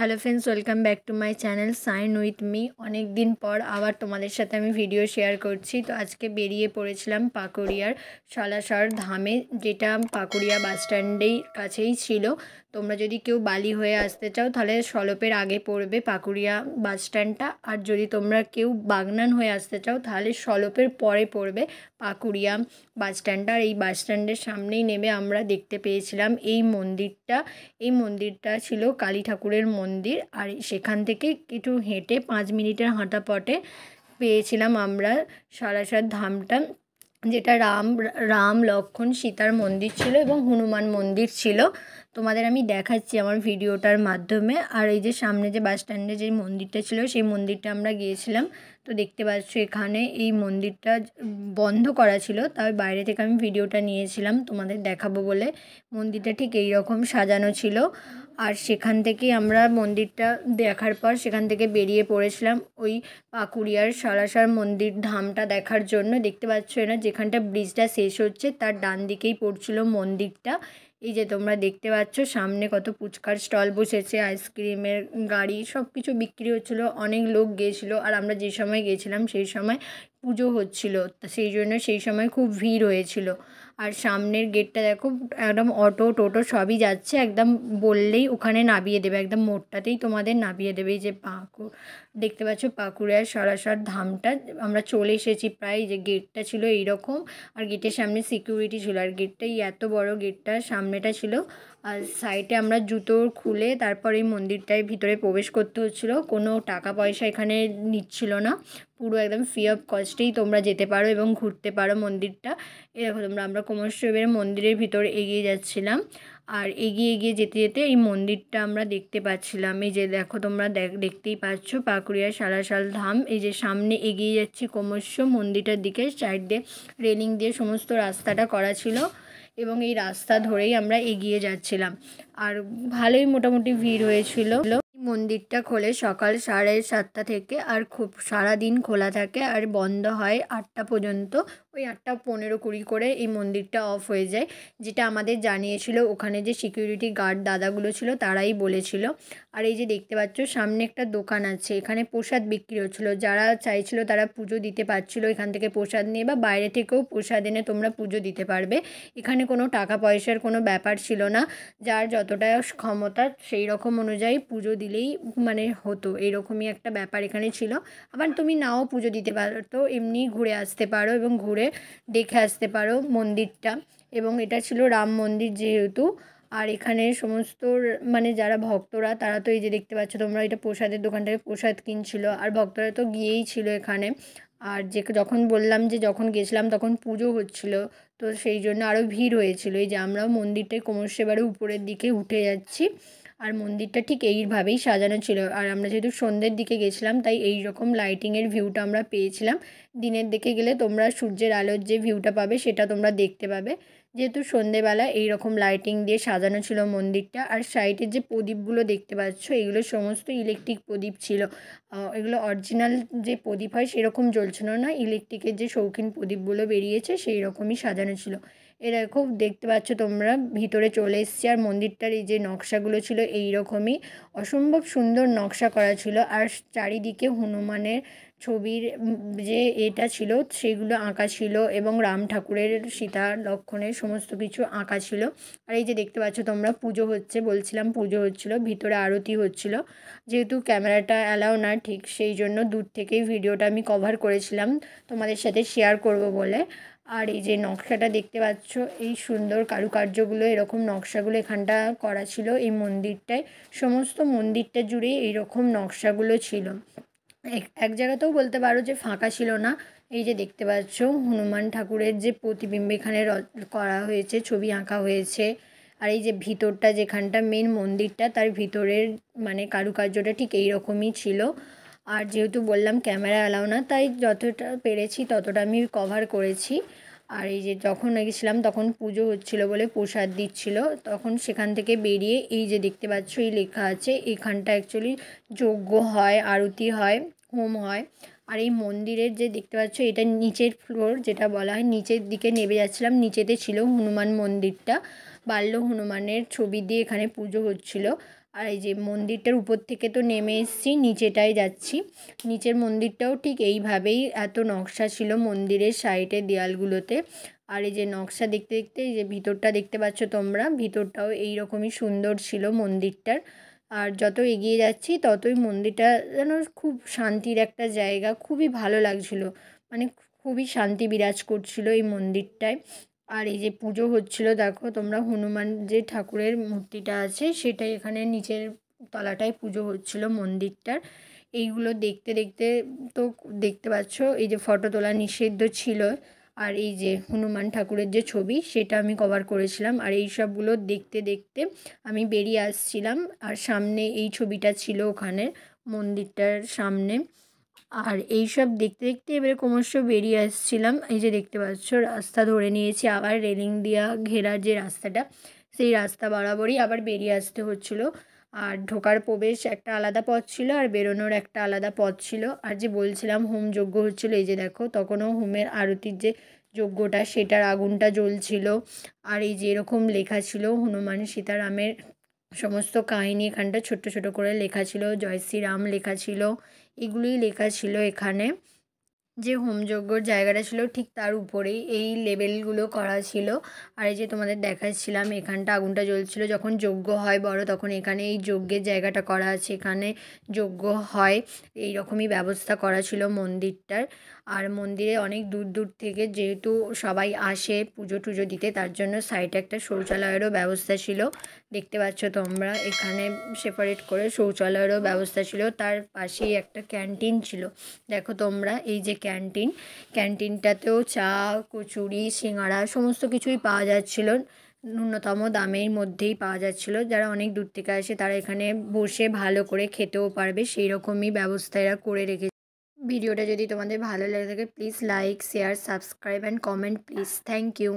hello friends welcome back to my channel sign with me অনেক দিন পর আবার তোমাদের সাথে আমি ভিডিও শেয়ার করছি তো আজকে বেরিয়ে পড়েছিলাম পাকুড়িয়ার সালাসর ধামে যেটা পাকুড়িয়া বাসস্ট্যান্ডেই কাছেই ছিল তোমরা যদি কেউ বালি হয়ে আসতে চাও তাহলে সলপের আগে পড়বে পাকুড়িয়া বাসস্ট্যান্ডটা আর যদি তোমরা কেউ বাগনান হয়ে আসতে চাও তাহলে সলপের পরে পড়বে পাকুড়িয়া বাসস্ট্যান্ডটা আর এই বাসস্ট্যান্ডের সামনেই নেমে আমরা দেখতে পেয়েছিলাম এই মন্দিরটা এই মন্দিরটা ছিল কালী ঠাকুরের মন্দির আর সেখান থেকে একটু হেঁটে পাঁচ মিনিটের হাঁটা পটে পেয়েছিলাম আমরা সারাসার ধামটা যেটা রাম রাম লক্ষণ সীতার মন্দির ছিল এবং হনুমান মন্দির ছিল তোমাদের আমি দেখাচ্ছি আমার ভিডিওটার মাধ্যমে আর এই যে সামনে যে বাস স্ট্যান্ডে যে মন্দিরটা ছিল সেই মন্দিরটা আমরা গিয়েছিলাম তো দেখতে পাচ্ছ এখানে এই মন্দিরটা বন্ধ করা ছিল তাই বাইরে থেকে আমি ভিডিওটা নিয়েছিলাম তোমাদের দেখাবো বলে মন্দিরটা ঠিক এই রকম সাজানো ছিল আর সেখান থেকে আমরা মন্দিরটা দেখার পর সেখান থেকে বেরিয়ে পড়েছিলাম ওই পাকুড়িয়ার সারাসার মন্দির ধামটা দেখার জন্য দেখতে পাচ্ছ না যেখানটা ব্রিজটা শেষ হচ্ছে তার ডান দিকেই পড়ছিল মন্দিরটা এই যে তোমরা দেখতে পাচ্ছ সামনে কত পুচকার স্টল বসেছে আইসক্রিমের গাড়ি সব কিছু বিক্রি হচ্ছিলো অনেক লোক গিয়েছিলো আর আমরা যে সময় গিয়েছিলাম সেই সময় পুজো হচ্ছিলো সেই জন্য সেই সময় খুব ভিড় হয়েছিলো আর সামনের গেটটা দেখো একদম অটো টোটো সবই যাচ্ছে একদম বললেই ওখানে নামিয়ে দেবে একদম মোড়টাতেই তোমাদের নামিয়ে দেবে এই যে পাকু দেখতে পাচ্ছ পাকুড়িয়ার সরাসর ধামটা আমরা চলে এসেছি প্রায় যে গেটটা ছিল এইরকম আর গেটের সামনে সিকিউরিটি ছিল আর গেটটাই এত বড় গেটটা সামনেটা ছিল আর সাইডে আমরা জুতো খুলে তারপর এই মন্দিরটায় ভিতরে প্রবেশ করতে হচ্ছিলো কোনো টাকা পয়সা এখানে নিচ্ছিল না পুরো একদম ফ্রি অফ কস্টেই তোমরা যেতে পারো এবং ঘুরতে পারো মন্দিরটা এরকম তোমরা আমরা ক্রমশ মন্দিরের ভিতর এগিয়ে যাচ্ছিলাম আর এগিয়ে এগিয়ে যেতে যেতে এই মন্দিরটা আমরা দেখতে পাচ্ছিলাম এই যে দেখো তোমরা দেখতেই পাচ্ছ পাকুড়িয়া সালাশাল ধাম এই যে সামনে এগিয়ে যাচ্ছি ক্রমশ মন্দিরটার দিকে সাইড দিয়ে রেলিং দিয়ে সমস্ত রাস্তাটা করা ছিল এবং এই রাস্তা ধরেই আমরা এগিয়ে যাচ্ছিলাম আর ভালোই মোটামুটি ভিড় হয়েছিল মন্দিরটা খোলে সকাল সাড়ে সাতটা থেকে আর খুব সারাদিন খোলা থাকে আর বন্ধ হয় আটটা পর্যন্ত ওই আটটা পনেরো কুড়ি করে এই মন্দিরটা অফ হয়ে যায় যেটা আমাদের জানিয়েছিল ওখানে যে সিকিউরিটি গার্ড দাদাগুলো ছিল তারাই বলেছিল আর এই যে দেখতে পাচ্ছ সামনে একটা দোকান আছে এখানে প্রসাদ বিক্রি হচ্ছিলো যারা চাইছিল তারা পুজো দিতে পারছিল এখান থেকে প্রসাদ নিয়ে বা বাইরে থেকেও প্রসাদ এনে তোমরা পুজো দিতে পারবে এখানে কোনো টাকা পয়সার কোনো ব্যাপার ছিল না যার যতটা ক্ষমতা সেই রকম অনুযায়ী পুজো দিলেই মানে হতো এরকমই একটা ব্যাপার এখানে ছিল আবার তুমি নাও পুজো দিতে পারো এমনি ঘুরে আসতে পারো এবং ঘুরে দেখে আসতে পারো মন্দিরটা এবং এটা ছিল রাম মন্দির যেহেতু আর এখানে সমস্ত মানে যারা ভক্তরা তারা তো এই যে দেখতে পাচ্ছ তোমরা এটা প্রসাদের দোকান থেকে প্রসাদ কিনছিল আর ভক্তরা তো গিয়েই ছিল এখানে আর যে যখন বললাম যে যখন গেছিলাম তখন পুজো হচ্ছিল তো সেই জন্য আরও ভিড় হয়েছিল এই যে আমরাও মন্দিরটায় কোমর সেবারে উপরের দিকে উঠে যাচ্ছি আর মন্দিরটা ঠিক এইভাবেই সাজানো ছিল আর আমরা যেহেতু সন্ধ্যের দিকে গেছিলাম তাই এই রকম লাইটিংয়ের ভিউটা আমরা পেয়েছিলাম দিনের দিকে গেলে তোমরা সূর্যের আলোর যে ভিউটা পাবে সেটা তোমরা দেখতে পাবে যেহেতু সন্ধেবেলা এইরকম লাইটিং দিয়ে সাজানো ছিল মন্দিরটা আর সাইডের যে প্রদীপগুলো দেখতে পাচ্ছ এগুলো সমস্ত ইলেকট্রিক প্রদীপ ছিল এগুলো অরিজিনাল যে প্রদীপ হয় সেরকম জ্বলছিল না ইলেকট্রিকের যে শৌখিন প্রদীপগুলো বেরিয়েছে সেই রকমই সাজানো ছিল এরা খুব দেখতে পাচ্ছ তোমরা ভিতরে চলে এসছি আর মন্দিরটার এই যে নকশাগুলো ছিল এই রকমই অসম্ভব সুন্দর নকশা করা ছিল আর চারিদিকে হনুমানের ছবির যে এটা ছিল সেগুলো আঁকা ছিল এবং রাম ঠাকুরের সীতা লক্ষণের সমস্ত কিছু আঁকা ছিল আর এই যে দেখতে পাচ্ছ তোমরা পুজো হচ্ছে বলছিলাম পুজো হচ্ছিল ভিতরে আরতি হচ্ছিল যেহেতু ক্যামেরাটা অ্যালাও না ঠিক সেই জন্য দূর থেকেই ভিডিওটা আমি কভার করেছিলাম তোমাদের সাথে শেয়ার করব বলে আর এই যে নকশাটা দেখতে পাচ্ছ এই সুন্দর কারুকার্যগুলো এরকম নকশাগুলো এখানটা করা ছিল এই মন্দিরটায় সমস্ত মন্দিরটা জুড়ে এইরকম নকশাগুলো ছিল এক জায়গাতেও বলতে পারো যে ফাঁকা ছিল না এই যে দেখতে পাচ্ছ হনুমান ঠাকুরের যে প্রতিবিম্ব এখানে করা হয়েছে ছবি আঁকা হয়েছে আর এই যে ভিতরটা যেখানটা মেন মন্দিরটা তার ভিতরের মানে কারুকার্যটা ঠিক এইরকমই ছিল আর যেহেতু বললাম ক্যামেরা অ্যালাউ না তাই যতটা পেরেছি ততটা আমি কভার করেছি আর এই যে যখন গেছিলাম তখন পুজো হচ্ছিল বলে প্রসাদ দিচ্ছিল তখন সেখান থেকে বেরিয়ে এই যে দেখতে পাচ্ছ এই লেখা আছে এখানটা অ্যাকচুয়ালি যজ্ঞ হয় আরতি হয় হোম হয় আর এই মন্দিরের যে দেখতে পাচ্ছ এটা নিচের ফ্লোর যেটা বলা হয় নিচের দিকে নেমে যাচ্ছিলাম নিচেতে ছিল হনুমান মন্দিরটা বাল্য হনুমানের ছবি দিয়ে এখানে পুজো হচ্ছিল আর এই যে মন্দিরটার উপর থেকে তো নেমে এসছি নিচেটায় যাচ্ছি নিচের মন্দিরটাও ঠিক এইভাবেই এত নকশা ছিল মন্দিরের সাইডে দেয়ালগুলোতে আর এই যে নকশা দেখতে দেখতে এই যে ভিতরটা দেখতে পাচ্ছ তোমরা ভিতরটাও এইরকমই সুন্দর ছিল মন্দিরটার আর যত এগিয়ে যাচ্ছি ততই মন্দিরটা যেন খুব শান্তির একটা জায়গা খুবই ভালো লাগছিল মানে খুবই শান্তি বিরাজ করছিল এই মন্দিরটায় আর এই যে পুজো হচ্ছিলো দেখো তোমরা হনুমান যে ঠাকুরের মূর্তিটা আছে সেটাই এখানে নিচের তলাটায় পুজো হচ্ছিল মন্দিরটার এইগুলো দেখতে দেখতে তো দেখতে পাচ্ছ এই যে ফটো তোলা নিষিদ্ধ ছিল আর এই যে হনুমান ঠাকুরের যে ছবি সেটা আমি কভার করেছিলাম আর এই সবগুলো দেখতে দেখতে আমি বেরিয়ে আসছিলাম আর সামনে এই ছবিটা ছিল ওখানে মন্দিরটার সামনে আর এই সব দেখতে দেখতে এবারে ক্রমশ বেরিয়ে আসছিলাম এই যে দেখতে পাচ্ছ রাস্তা ধরে নিয়েছি আবার রেলিং দেওয়া ঘেরা যে রাস্তাটা সেই রাস্তা বরাবরই আবার বেরিয়ে আসতে হচ্ছিলো আর ঢোকার প্রবেশ একটা আলাদা পথ ছিল আর বেরোনোর একটা আলাদা পথ ছিল আর যে বলছিলাম হোম যজ্ঞ হচ্ছিলো এই যে দেখো তখনও হোমের আরতির যে যজ্ঞটা সেটার আগুনটা জ্বলছিল আর এই যেরকম লেখা ছিল হনুমান সীতারামের সমস্ত কাহিনী এখানটা ছোট্ট ছোট করে লেখা ছিল জয় শ্রীরাম লেখা ছিল এগুলি লেখা ছিল এখানে যে হোমযজ্ঞর জায়গাটা ছিল ঠিক তার উপরেই এই লেবেলগুলো করা ছিল আর এই যে তোমাদের দেখাচ্ছিলাম এখানটা আগুনটা জ্বলছিল যখন যজ্ঞ হয় বড় তখন এখানে এই যজ্ঞের জায়গাটা করা আছে এখানে যজ্ঞ হয় এই রকমই ব্যবস্থা করা ছিল মন্দিরটার আর মন্দিরে অনেক দূর দূর থেকে যেহেতু সবাই আসে পুজো টুজো দিতে তার জন্য সাইডে একটা শৌচালয়েরও ব্যবস্থা ছিল দেখতে পাচ্ছ তোমরা এখানে সেপারেট করে শৌচালয়েরও ব্যবস্থা ছিল তার পাশেই একটা ক্যান্টিন ছিল দেখো তোমরা এই যে ক্যান্টিন ক্যান্টিনটাতেও চা কচুরি সিঙাড়া সমস্ত কিছুই পাওয়া যাচ্ছিল ন্যূনতম দামের মধ্যেই পাওয়া যাচ্ছিল যারা অনেক দূর থেকে আসে তারা এখানে বসে ভালো করে খেতেও পারবে সেই রকমই ব্যবস্থা এরা করে রেখেছে ভিডিওটা যদি তোমাদের ভালো লেগে থাকে please like share subscribe and comment please thank you